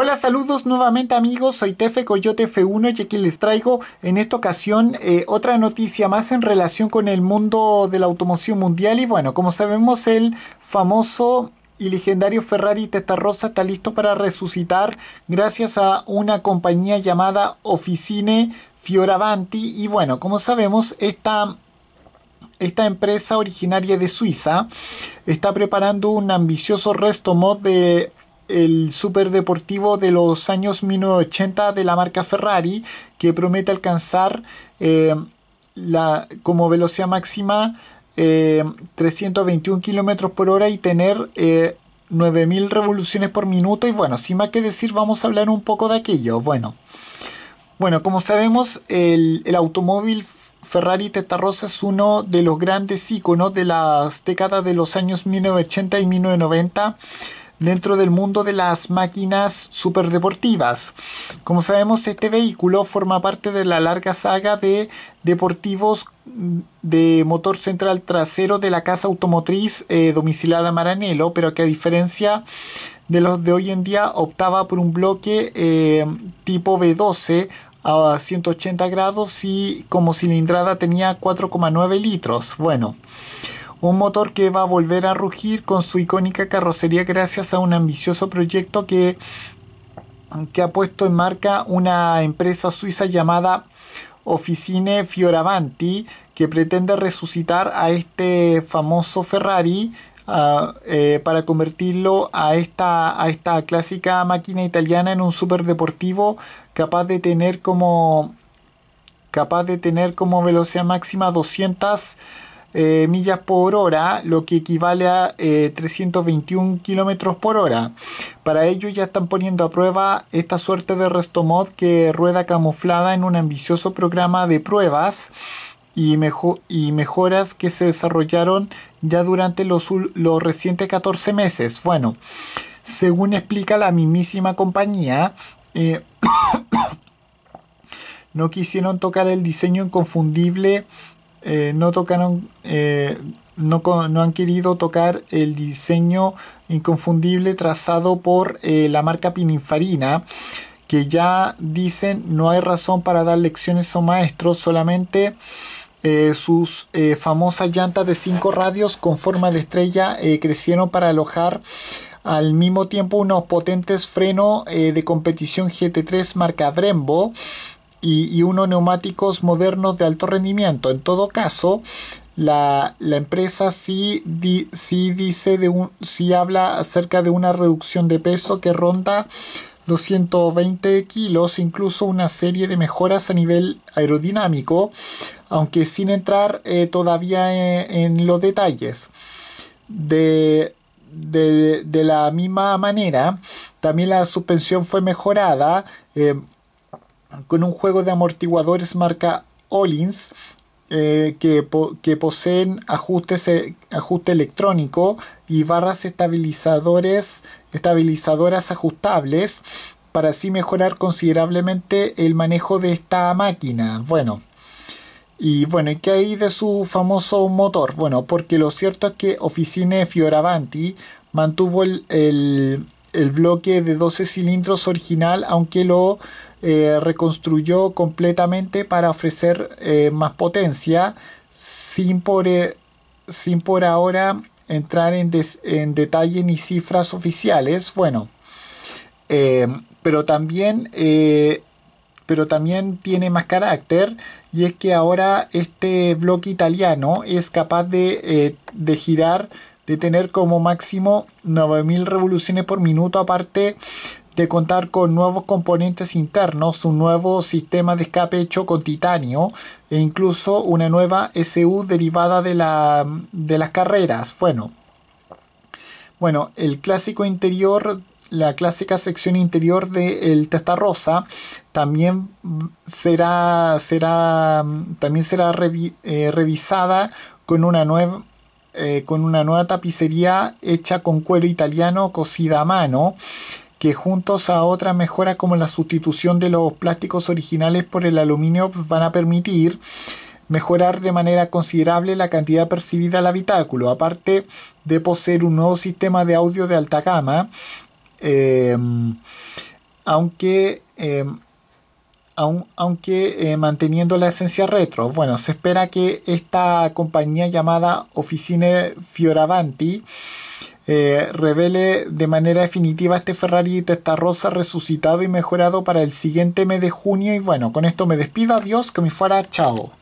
Hola, saludos nuevamente amigos, soy Tefe Coyote F1 y aquí les traigo en esta ocasión eh, otra noticia más en relación con el mundo de la automoción mundial y bueno, como sabemos el famoso y legendario Ferrari Testarossa está listo para resucitar gracias a una compañía llamada Officine Fioravanti y bueno, como sabemos esta esta empresa originaria de Suiza está preparando un ambicioso resto mod de el superdeportivo de los años 1980 de la marca Ferrari, que promete alcanzar eh, la, como velocidad máxima 321 eh, km por hora y tener 9000 eh, revoluciones por minuto. Y bueno, sin más que decir, vamos a hablar un poco de aquello. Bueno, bueno como sabemos, el, automóvil Ferrari Testarossa es uno de los grandes iconos de las décadas de los años 1980 y 1990 dentro del mundo de las máquinas superdeportivas. Como sabemos, este vehículo forma parte de la larga saga de deportivos de motor central trasero de la casa automotriz eh, domicilada Maranelo, pero que a diferencia de los de hoy en día optaba por un bloque eh, tipo B12 a 180 grados y como cilindrada tenía 4,9 litros. Bueno, un motor que va a volver a rugir con su icónica carrocería gracias a un ambicioso proyecto que, ha puesto en marca una empresa suiza llamada Officine Fioravanti, que pretende resucitar a este famoso Ferrari ah, eh, para convertirlo a esta, a esta clásica máquina italiana en un superdeportivo capaz de tener como capaz de tener como velocidad máxima 200 eh, millas por hora, lo que equivale a 321 eh, kilómetros por hora. Para ello ya están poniendo a prueba esta suerte de restomod que rueda camuflada en un ambicioso programa de pruebas y, mejoras que se desarrollaron ya durante los, recientes 14 meses. Bueno, según explica la mismísima compañía, eh, no quisieron tocar el diseño inconfundible eh, no tocaron, eh, no, han querido tocar el diseño inconfundible trazado por eh, la marca Pininfarina, que ya dicen no hay razón para dar lecciones o maestros, solamente sus famosas llantas de 5 radios con forma de estrella crecieron para alojar al mismo tiempo unos potentes frenos de competición GT3 marca Brembo y, unos neumáticos modernos de alto rendimiento. En todo caso, la, empresa sí, dice de un, sí habla acerca de una reducción de peso que ronda los 120 kilos, incluso una serie de mejoras a nivel aerodinámico, aunque sin entrar eh, todavía eh, en, los detalles. De, de, la misma manera, también la suspensión fue mejorada. Eh, con un juego de amortiguadores marca Ollins eh, que, poseen eh, ajuste electrónico y barras estabilizadores, estabilizadoras ajustables para así mejorar considerablemente el manejo de esta máquina. Bueno, y bueno, ¿qué hay de su famoso motor? Bueno, porque lo cierto es que Oficine Fioravanti mantuvo el el bloque de 12 cilindros original, aunque lo eh, reconstruyó completamente para ofrecer eh, más potencia, sin por, eh, sin por ahora entrar en, en, detalle ni cifras oficiales. Bueno, pero también pero también tiene más carácter y es que ahora este bloque italiano es capaz de, de girar de tener como máximo 9000 revoluciones por minuto, aparte de contar con nuevos componentes internos, un nuevo sistema de escape hecho con titanio e incluso una nueva SU derivada de, de las carreras. Bueno, bueno, el clásico interior la clásica sección interior del testa rosa, también será, será, también será eh, revisada con una nueva eh, con una nueva tapicería hecha con cuero italiano cosida a mano que juntos a otras mejoras como la sustitución de los plásticos originales por el aluminio van a permitir mejorar de manera considerable la cantidad percibida al habitáculo, aparte de poseer un nuevo sistema de audio de alta gama, eh, aunque eh, aunque eh, manteniendo la esencia retro. Bueno, se espera que esta compañía llamada Officine Fioravanti eh, revele de manera definitiva este Ferrari rosa resucitado y mejorado para el siguiente mes de junio. Y bueno, con esto me despido, adiós, que me fuera, chao.